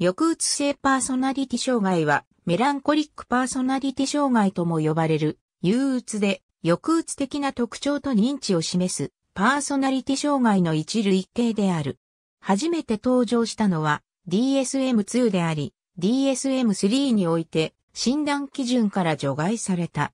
抑うつ性パーソナリティ障害は、メランコリックパーソナリティ障害とも呼ばれる、憂鬱で、抑うつ的な特徴と認知を示す、パーソナリティ障害の一類型である。初めて登場したのは、DSM2 であり、DSM3 において、診断基準から除外された。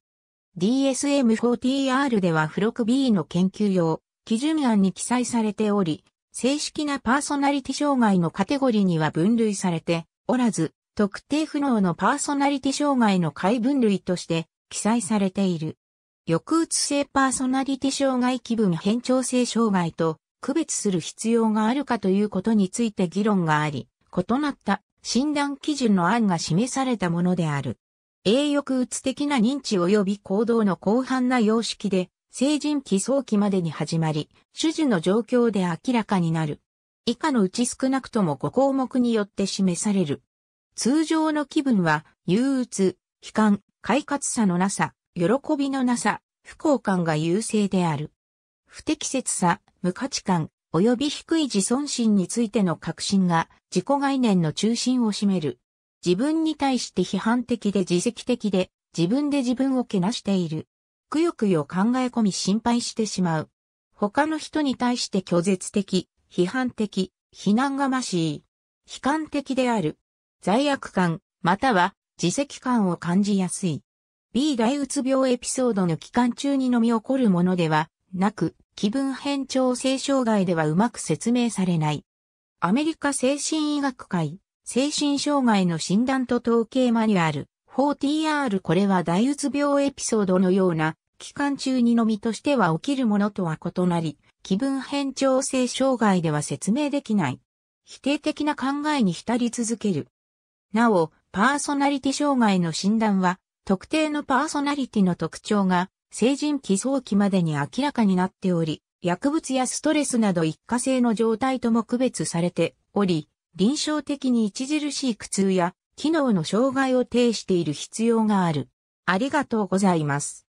DSM4TR では付録 B の研究用、基準案に記載されており、正式なパーソナリティ障害のカテゴリーには分類されておらず、特定不能のパーソナリティ障害の解分類として記載されている。抑うつ性パーソナリティ障害気分変調性障害と区別する必要があるかということについて議論があり、異なった診断基準の案が示されたものである。栄抑うつ的な認知及び行動の広範な様式で、成人期早期までに始まり、種々の状況で明らかになる。以下のうち少なくとも5項目によって示される。通常の気分は、憂鬱、悲観、快活さのなさ、喜びのなさ、不幸感が優勢である。不適切さ、無価値観、及び低い自尊心についての確信が自己概念の中心を占める。自分に対して批判的で自責的で、自分で自分をけなしている。くよくよ考え込み心配してしまう。他の人に対して拒絶的、批判的、非難がましい。悲観的である。罪悪感、または自責感を感じやすい。B 大うつ病エピソードの期間中に飲み起こるものではなく、気分変調性障害ではうまく説明されない。アメリカ精神医学会、精神障害の診断と統計マニュアル。4TR これは大うつ病エピソードのような期間中にのみとしては起きるものとは異なり、気分変調性障害では説明できない。否定的な考えに浸り続ける。なお、パーソナリティ障害の診断は、特定のパーソナリティの特徴が、成人期早期までに明らかになっており、薬物やストレスなど一過性の状態とも区別されており、臨床的に著しい苦痛や機能の障害を呈している必要がある。ありがとうございます。